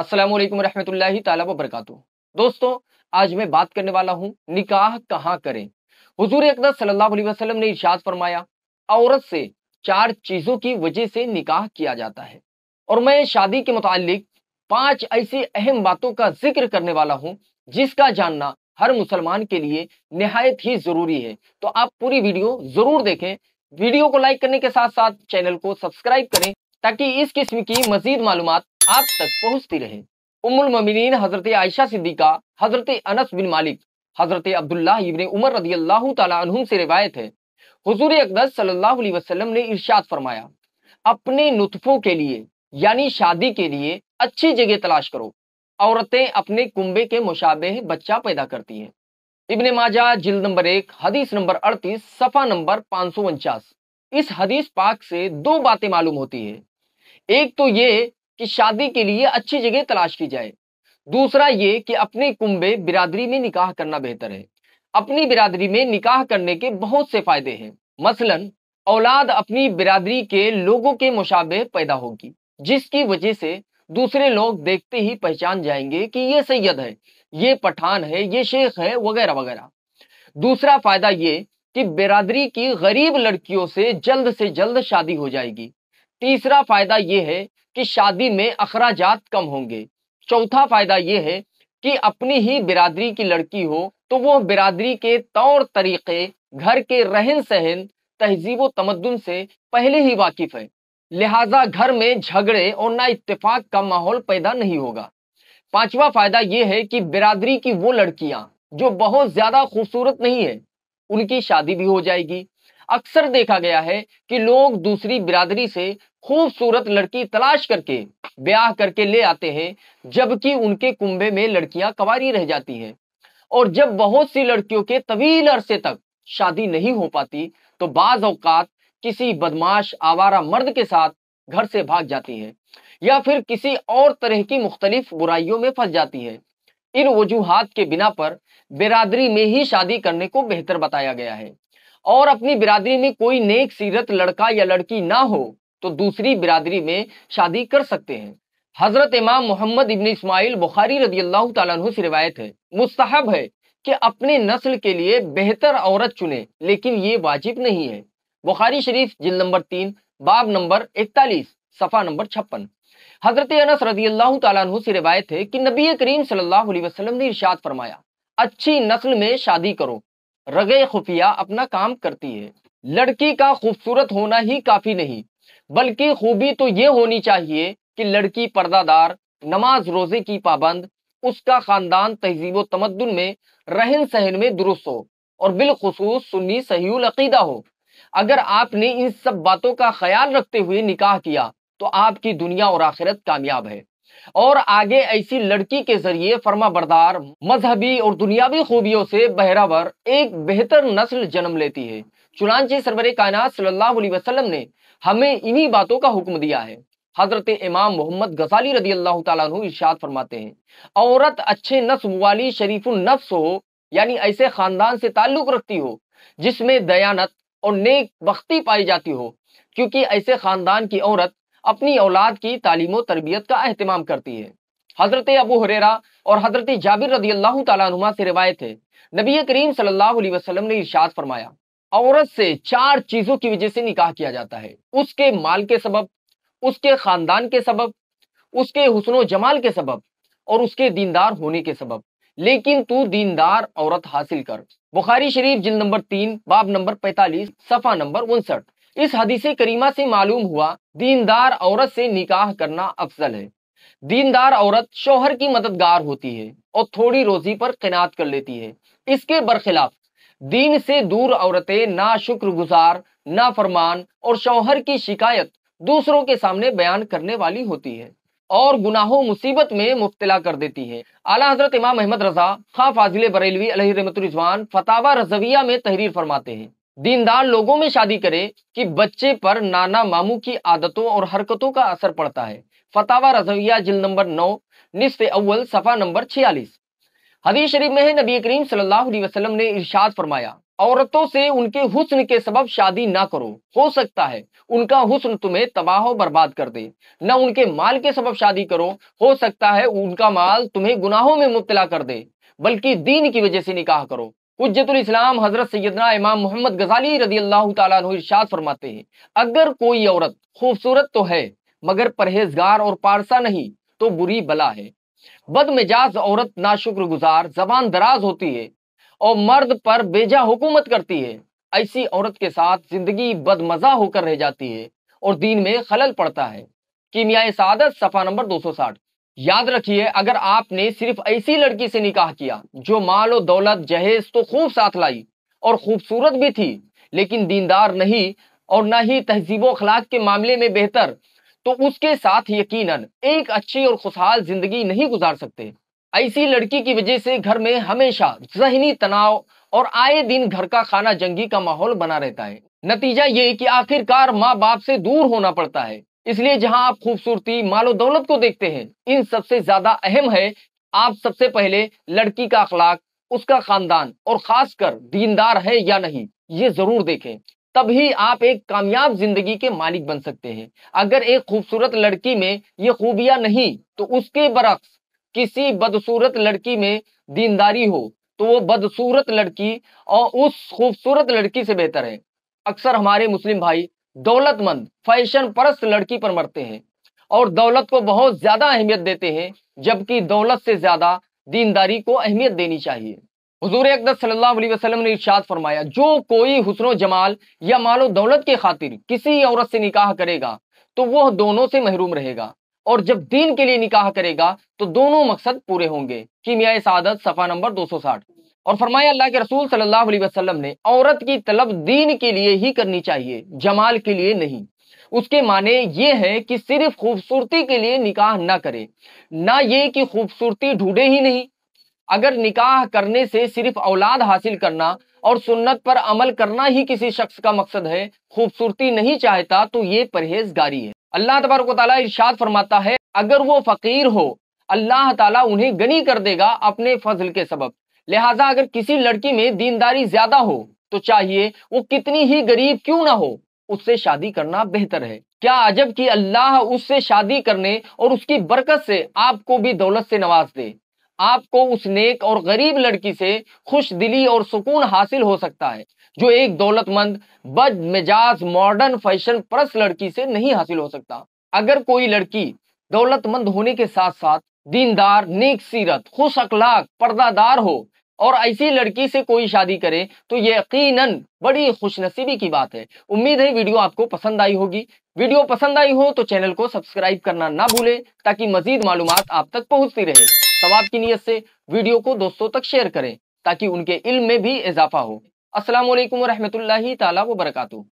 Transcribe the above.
अस्सलाम वालेकुम रहमतुल्लाहि ताला वबरकातु दोस्तों आज मैं बात करने वाला हूँ निकाह कहाँ करें हुजूर अकदर सल्लल्लाहु अलैहि वसल्लम ने इरशाद फरमाया औरत से चार चीज़ों की वजह से निकाह किया जाता है और मैं शादी के मुतालिक पांच ऐसी अहम बातों का जिक्र करने वाला हूँ जिसका जानना हर मुसलमान के लिए नहायत ही ज़रूरी है तो आप पूरी वीडियो ज़रूर देखें वीडियो को लाइक करने के साथ साथ चैनल को सब्सक्राइब करें ताकि इस किस्म की मजीद मालूम आप तक पहुंचती रहे उमुल ममिन हजरत आयशा सिद्दीका हजरत अनस बिन मालिक हजरत अब्दुल्ला इबन उमर रदी अल्लाह तुम से रिवायत है हजूर अकदस सल्लाम ने इर्शाद फरमाया अपने नुतफों के लिए यानी शादी के लिए अच्छी जगह तलाश करो औरतें अपने कुंबे के मुशाबे बच्चा पैदा करती हैं इबन माजा जिल नंबर एक हदीस नंबर अड़तीस सफा नंबर पाँच इस हदीस पाक से दो बातें मालूम होती है एक तो ये कि शादी के लिए अच्छी जगह तलाश की जाए दूसरा ये कि अपने कुंबे बिरादरी में निकाह करना बेहतर है अपनी बिरादरी में निकाह करने के बहुत से फायदे हैं मसलन औलाद अपनी बिरादरी के लोगों के मुशाबे पैदा होगी जिसकी वजह से दूसरे लोग देखते ही पहचान जाएंगे कि ये सैयद है ये पठान है ये शेख है वगैरह वगैरह दूसरा फायदा ये कि बिरादरी की गरीब लड़कियों से जल्द से जल्द शादी हो जाएगी तीसरा फायदा यह है कि शादी में अखराज कम होंगे चौथा फायदा यह है कि अपनी ही बिरादरी की लड़की हो तो वो बिरादरी के तौर तरीके घर के रहन सहन तहजीब तमदन से पहले ही वाकिफ है लिहाजा घर में झगड़े और ना इतफाक का माहौल पैदा नहीं होगा पांचवा फायदा यह है कि बिरादरी की वो लड़कियां जो बहुत ज्यादा खूबसूरत नहीं है उनकी शादी भी हो जाएगी अक्सर देखा गया है कि लोग दूसरी बिरादरी से खूबसूरत लड़की तलाश करके ब्याह करके ले आते हैं जबकि उनके कुंभे में लड़कियां कवारी रह जाती हैं और जब बहुत सी लड़कियों के तवील अरसे तक शादी नहीं हो पाती तो बाज अवकात किसी बदमाश आवारा मर्द के साथ घर से भाग जाती है या फिर किसी और तरह की मुख्तलिफ बुराइयों में फंस जाती है इन वजूहत के बिना पर बिरादरी में ही शादी करने को बेहतर बताया गया है और अपनी बिरादरी में कोई नेक सीरत लड़का या लड़की ना हो तो दूसरी बिरादरी में शादी कर सकते हैं हजरत इमाम मोहम्मद इबन इसमाइल बुखारी रजी अल्लाह तु से रिवायत है मुस्तहब है कि अपने नस्ल के लिए बेहतर औरत चुने लेकिन ये वाजिब नहीं है बुखारी शरीफ जिल नंबर तीन बाब नंबर इकतालीस सफा नंबर छप्पन हजरत अनस रजी अल्लाह तु से रिवायत है कि नबी करीम सल्लाम ने इर्शाद फरमाया अच्छी नस्ल में शादी करो रगे खुफिया अपना काम करती है लड़की का खूबसूरत होना ही काफी नहीं बल्कि खूबी तो ये होनी चाहिए कि लड़की पर्दादार नमाज रोजे की पाबंद उसका खानदान तहजीब तमद्दन में रहन सहन में दुरुस्त हो और बिलखसूस सुन्नी सही अकीदा हो अगर आपने इन सब बातों का ख्याल रखते हुए निकाह किया तो आपकी दुनिया और आखिरत कामयाब है और आगे ऐसी लड़की के जरिए फर्मा बरदार मजहबी और दुनियावी खूबियों से बहरावर एक बेहतर नस्ल जन्म लेती है चुनाचे सरवर कायनात सल्लल्लाहु अलैहि वसल्लम ने हमें इन्हीं बातों का हुक्म दिया है हजरत इमाम मोहम्मद गजाली रदी अल्लाह तु इर्शाद फरमाते हैं औरत अच्छे नस्ब वाली शरीफ नफ्स हो यानी ऐसे खानदान से ताल्लुक रखती हो जिसमें दयानत और नेक बख्ती पाई जाती हो क्योंकि ऐसे खानदान की औरत अपनी औलाद की तालीम तरबियत का अहतमाम करती है हजरत अबू हरेरा और हजरत जाबिर रजी अल्लाह तुमा से रिवायत है नबी करीम सल्लाम ने इर्शाद फरमाया औरत से चार चीजों की वजह से निकाह किया जाता है उसके माल के सबब उसके खानदान के सबब उसके हुसन जमाल के सबब और उसके दीनदार होने के सबब लेकिन तू दीनदार औरत हासिल कर बुखारी शरीफ जिल नंबर तीन बाब नंबर पैतालीस सफा नंबर उनसठ इस हदीस करीमा से मालूम हुआ दीनदार औरत से निकाह करना अफजल है दीनदार औरत शोहर की मददगार होती है और थोड़ी रोजी पर किनात कर लेती है इसके बरखिलाफ दीन से दूर औरतें ना शुक्रगुजार ना फरमान और शौहर की शिकायत दूसरों के सामने बयान करने वाली होती है और गुनाहों मुसीबत में मुब्तला कर देती है आला हजरत इमाम अहमद रजा खां फाजिल बरेलवी रिजवान फतावा रजविया में तहरीर फरमाते हैं दीनदार लोगों में शादी करें कि बच्चे पर नाना मामू की आदतों और हरकतों का असर पड़ता है फतावा रजविया जिल नंबर नौ निस्त अव्वल सफा नंबर छियालीस हदीस शरीफ में है नबी करीम सल्लल्लाहु अलैहि वसल्लम ने इरशाद फरमाया औरतों से उनके हुस्न के सबब शादी ना करो हो सकता है उनका हुस्न तुम्हें तबाह बर्बाद कर दे न उनके माल के सबब शादी करो हो सकता है उनका माल तुम्हें गुनाहों में मुबतला कर दे बल्कि दीन की वजह से निकाह करो इस्लाम हजरत सैदना इमाम मोहम्मद गजाली रजी अल्लाह तशाद फरमाते हैं अगर कोई औरत खूबसूरत तो है मगर परहेजगार और पारसा नहीं तो बुरी बला है बदमिजाज औरत ना शुक्र गुजार जबान दराज होती है और मर्द पर बेजा हुकूमत करती है ऐसी औरत के साथ जिंदगी बदमजा होकर रह जाती है और दीन में खलल पड़ता है कीमियाई सादत सफा नंबर दो सौ साठ याद रखिए अगर आपने सिर्फ ऐसी लड़की से निकाह किया जो माल और दौलत जहेज तो खूब साथ लाई और खूबसूरत भी थी लेकिन दीनदार नहीं और न ही तहजीब अखलाक के मामले में बेहतर तो उसके साथ यकीनन एक अच्छी और खुशहाल जिंदगी नहीं गुजार सकते ऐसी लड़की की वजह से घर में हमेशा जहनी तनाव और आए दिन घर का खाना जंगी का माहौल बना रहता है नतीजा ये कि आखिरकार माँ बाप से दूर होना पड़ता है इसलिए जहां आप खूबसूरती मालो दौलत को देखते हैं इन सबसे ज्यादा अहम है आप सबसे पहले लड़की का अखलाक उसका खानदान और खासकर दीनदार है या नहीं ये जरूर देखें तभी आप एक कामयाब जिंदगी के मालिक बन सकते हैं अगर एक खूबसूरत लड़की में ये खूबियां नहीं तो उसके बरक्स किसी बदसूरत लड़की में दीनदारी हो तो वो बदसूरत लड़की और उस खूबसूरत लड़की से बेहतर है अक्सर हमारे मुस्लिम भाई दौलतमंद फैशन परस्त लड़की पर मरते हैं और दौलत को बहुत ज्यादा अहमियत देते हैं जबकि दौलत से ज्यादा दीनदारी को अहमियत देनी चाहिए हजूर अकदस ने इर्शाद फरमाया जो कोई हसन जमाल या मालो दौलत के खातिर किसी औरत से निकाह करेगा तो वह दोनों से महरूम रहेगा और जब दीन के लिए निकाह करेगा तो दोनों मकसद पूरे होंगे कीमिया सादत सफा नंबर दो सौ साठ और फरमाया अल्लाह के रसूल सल्लल्लाहु अलैहि वसल्लम ने औरत की तलब दीन के लिए ही करनी चाहिए जमाल के लिए नहीं उसके माने ये है कि सिर्फ खूबसूरती के लिए निकाह ना करे ना ये कि खूबसूरती ढूंढे ही नहीं अगर निकाह करने से सिर्फ औलाद हासिल करना और सुन्नत पर अमल करना ही किसी शख्स का मकसद है खूबसूरती नहीं चाहता तो ये परहेजगारी है अल्लाह तबारक ताली इर्शाद फरमाता है अगर वो फकीर हो अल्लाह ताला उन्हें गनी कर देगा अपने फजल के सबब लिहाजा अगर किसी लड़की में दीनदारी ज्यादा हो तो चाहिए वो कितनी ही गरीब क्यों ना हो उससे शादी करना बेहतर है क्या अजब कि अल्लाह उससे शादी करने और उसकी बरकत से आपको भी दौलत से नवाज दे आपको उस नेक और गरीब लड़की से खुश दिली और सुकून हासिल हो सकता है जो एक दौलतमंद बद मिजाज मॉडर्न फैशन परस लड़की से नहीं हासिल हो सकता अगर कोई लड़की दौलतमंद होने के साथ साथ दीनदार नेक सीरत खुश अखलाक पर्दादार हो और ऐसी लड़की से कोई शादी करे तो यकीनन बड़ी खुशनसीबी की बात है उम्मीद है वीडियो आपको पसंद आई होगी वीडियो पसंद आई हो तो चैनल को सब्सक्राइब करना ना भूले ताकि मजीद मालूम आप तक पहुंचती रहे सवाब की नीयत से वीडियो को दोस्तों तक शेयर करें ताकि उनके इल्म में भी इजाफा हो असलम वरहमत ला वरकू